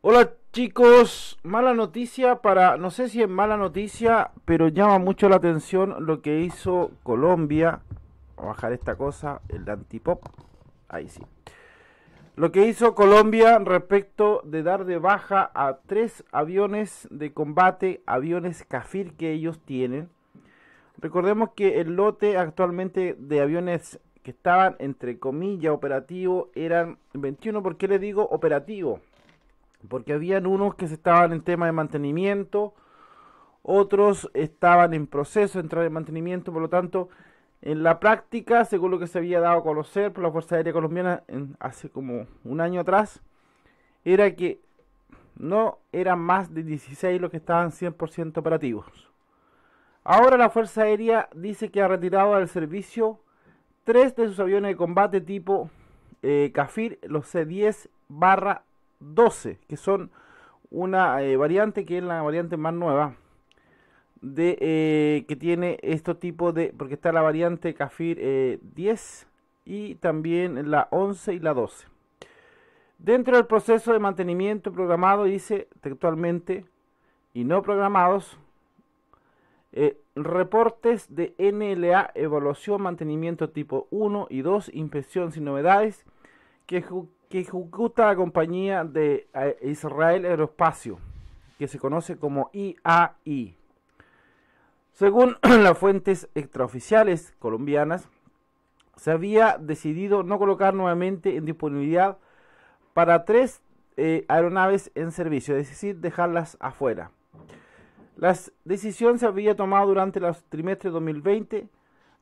Hola chicos, mala noticia para, no sé si es mala noticia, pero llama mucho la atención lo que hizo Colombia. A bajar esta cosa, el antipop. Ahí sí. Lo que hizo Colombia respecto de dar de baja a tres aviones de combate, aviones CAFIR que ellos tienen. Recordemos que el lote actualmente de aviones que estaban entre comillas operativo eran 21. ¿Por qué le digo operativo? Porque habían unos que estaban en tema de mantenimiento, otros estaban en proceso de entrar en mantenimiento, por lo tanto, en la práctica, según lo que se había dado a conocer por la Fuerza Aérea Colombiana hace como un año atrás, era que no eran más de 16 los que estaban 100% operativos. Ahora la Fuerza Aérea dice que ha retirado del servicio tres de sus aviones de combate tipo CAFIR, eh, los C-10 barra 12, que son una eh, variante que es la variante más nueva de eh, que tiene este tipo de porque está la variante CAFIR 10 eh, y también la 11 y la 12 dentro del proceso de mantenimiento programado dice textualmente y no programados reportes de NLA evaluación mantenimiento tipo 1 y 2 inspección sin novedades que que ejecuta la compañía de eh, Israel Aeroespacio, que se conoce como IAI. Según las fuentes extraoficiales colombianas, se había decidido no colocar nuevamente en disponibilidad para tres eh, aeronaves en servicio, es decir, dejarlas afuera. La decisión se había tomado durante los trimestres 2020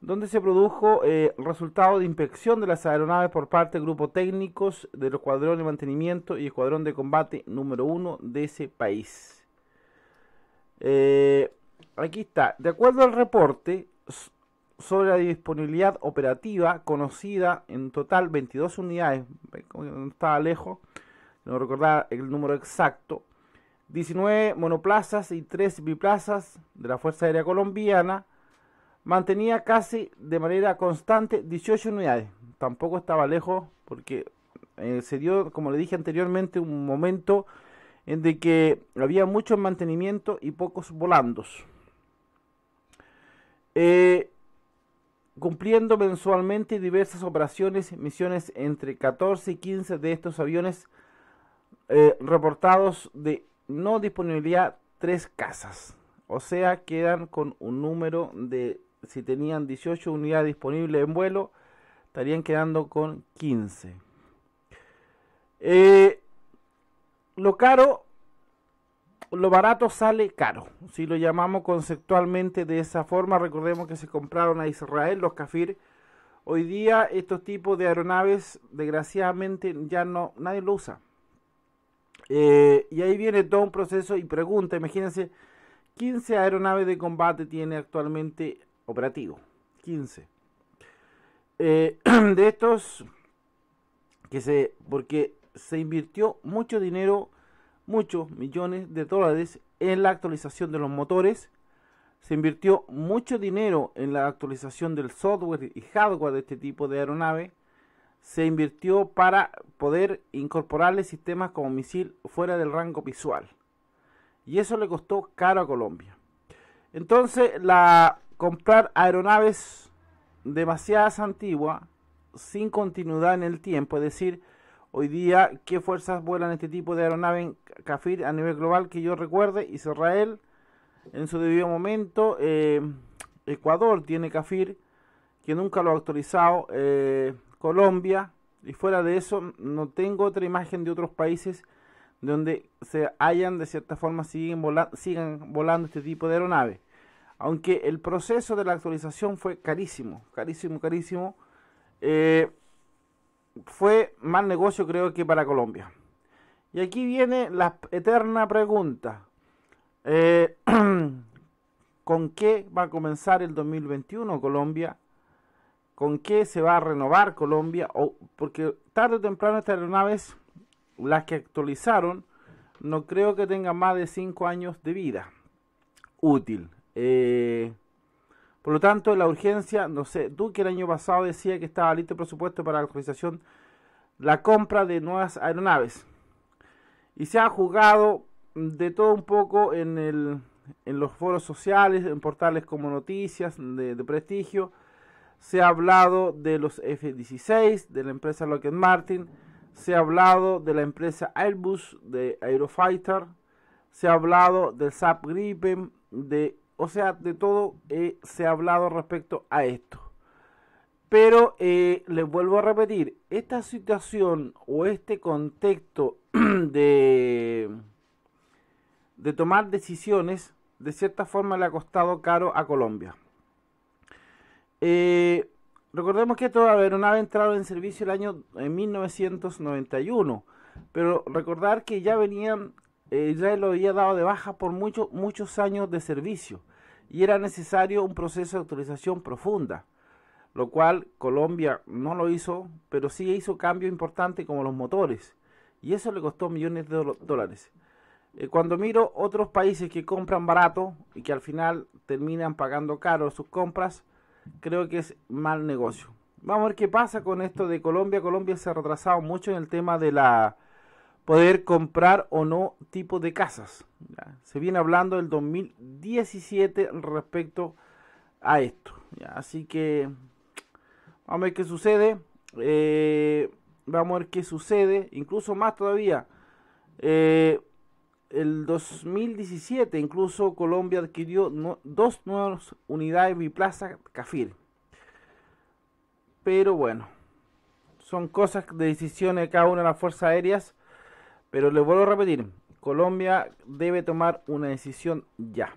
donde se produjo eh, el resultado de inspección de las aeronaves por parte de grupos técnicos del Escuadrón de Mantenimiento y Escuadrón de Combate número 1 de ese país. Eh, aquí está. De acuerdo al reporte sobre la disponibilidad operativa conocida en total 22 unidades, no estaba lejos, no recordar el número exacto, 19 monoplazas y 3 biplazas de la Fuerza Aérea Colombiana, mantenía casi de manera constante 18 unidades. Tampoco estaba lejos porque eh, se dio, como le dije anteriormente, un momento en de que había mucho mantenimiento y pocos volandos. Eh, cumpliendo mensualmente diversas operaciones, misiones entre 14 y 15 de estos aviones eh, reportados de no disponibilidad tres casas. O sea, quedan con un número de si tenían 18 unidades disponibles en vuelo, estarían quedando con 15. Eh, lo caro, lo barato sale caro. Si lo llamamos conceptualmente de esa forma, recordemos que se compraron a Israel los Kafir. Hoy día estos tipos de aeronaves, desgraciadamente, ya no nadie lo usa. Eh, y ahí viene todo un proceso y pregunta, imagínense, 15 aeronaves de combate tiene actualmente operativo. 15. Eh, de estos, que se, porque se invirtió mucho dinero, muchos millones de dólares en la actualización de los motores. Se invirtió mucho dinero en la actualización del software y hardware de este tipo de aeronave. Se invirtió para poder incorporarle sistemas como misil fuera del rango visual. Y eso le costó caro a Colombia. Entonces, la comprar aeronaves demasiadas antiguas, sin continuidad en el tiempo, es decir, hoy día qué fuerzas vuelan este tipo de aeronave en CAFIR a nivel global que yo recuerde, Israel en su debido momento, eh, Ecuador tiene CAFIR que nunca lo ha autorizado eh, Colombia, y fuera de eso no tengo otra imagen de otros países donde se hayan de cierta forma siguen sigan volando este tipo de aeronaves. Aunque el proceso de la actualización fue carísimo, carísimo, carísimo. Eh, fue mal negocio creo que para Colombia. Y aquí viene la eterna pregunta. Eh, ¿Con qué va a comenzar el 2021 Colombia? ¿Con qué se va a renovar Colombia? O, porque tarde o temprano estas aeronaves, las que actualizaron, no creo que tengan más de 5 años de vida útil. Eh, por lo tanto, la urgencia, no sé, Duque el año pasado decía que estaba listo el presupuesto para la actualización la compra de nuevas aeronaves. Y se ha jugado de todo un poco en, los foros sociales, en portales como Noticias de, de prestigio. Se ha hablado de los F-16, de la empresa Lockheed Martin. Se ha hablado de la empresa Airbus, de Aerofighter. Se ha hablado del SAP Gripen, de o sea, de todo se ha hablado respecto a esto. Pero eh, les vuelvo a repetir, esta situación o este contexto de, de tomar decisiones, de cierta forma le ha costado caro a Colombia. Eh, recordemos que toda aeronave entrado en servicio el año en 1991, pero recordar que ya venían eh, Israel lo había dado de baja por muchos muchos años de servicio y era necesario un proceso de autorización profunda, lo cual Colombia no lo hizo, pero sí hizo cambios importantes como los motores, y eso le costó millones de dólares. Eh, cuando miro otros países que compran barato y que al final terminan pagando caro sus compras, creo que es mal negocio. Vamos a ver qué pasa con esto de Colombia. Colombia se ha retrasado mucho en el tema de la poder comprar o no tipo de casas. Se viene hablando del 2017 respecto a esto. Así que vamos a ver qué sucede. Eh, vamos a ver qué sucede. Incluso más todavía. Eh, el 2017 incluso Colombia adquirió dos nuevas unidades Biplaza Cafir. Pero bueno, son cosas de decisiones de cada una de las fuerzas aéreas pero les vuelvo a repetir, Colombia debe tomar una decisión ya.